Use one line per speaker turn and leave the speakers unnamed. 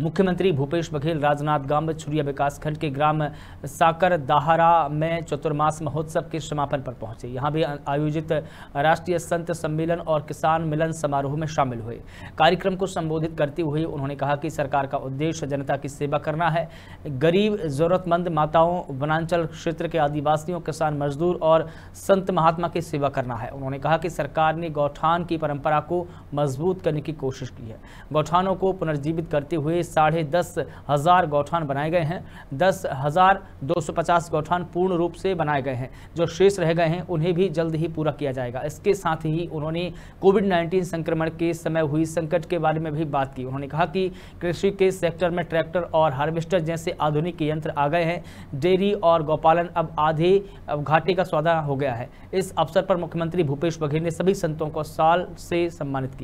मुख्यमंत्री भूपेश बघेल राजनाथ गांव में छुरिया विकासखंड के ग्राम साकर दाहरा में चतुर्मास महोत्सव के समापन पर पहुंचे यहां भी आयोजित राष्ट्रीय संत सम्मेलन और किसान मिलन समारोह में शामिल हुए कार्यक्रम को संबोधित करते हुए उन्होंने कहा कि सरकार का उद्देश्य जनता की सेवा करना है गरीब जरूरतमंद माताओं वनांचल क्षेत्र के आदिवासियों किसान मजदूर और संत महात्मा की सेवा करना है उन्होंने कहा कि सरकार ने गौठान की परंपरा को मजबूत करने की कोशिश की है गौठानों को पुनर्जीवित करते करते हुए साढ़े दस हज़ार गौठान बनाए गए हैं दस हज़ार दो सौ पचास गौठान पूर्ण रूप से बनाए गए हैं जो शेष रह गए हैं उन्हें भी जल्द ही पूरा किया जाएगा इसके साथ ही उन्होंने कोविड नाइन्टीन संक्रमण के समय हुई संकट के बारे में भी बात की उन्होंने कहा कि कृषि के सेक्टर में ट्रैक्टर और हार्वेस्टर जैसे आधुनिक यंत्र आ गए हैं डेयरी और गौपालन अब आधे घाटे का सौदा हो गया है इस अवसर पर मुख्यमंत्री भूपेश बघेल ने सभी संतों को साल से सम्मानित किया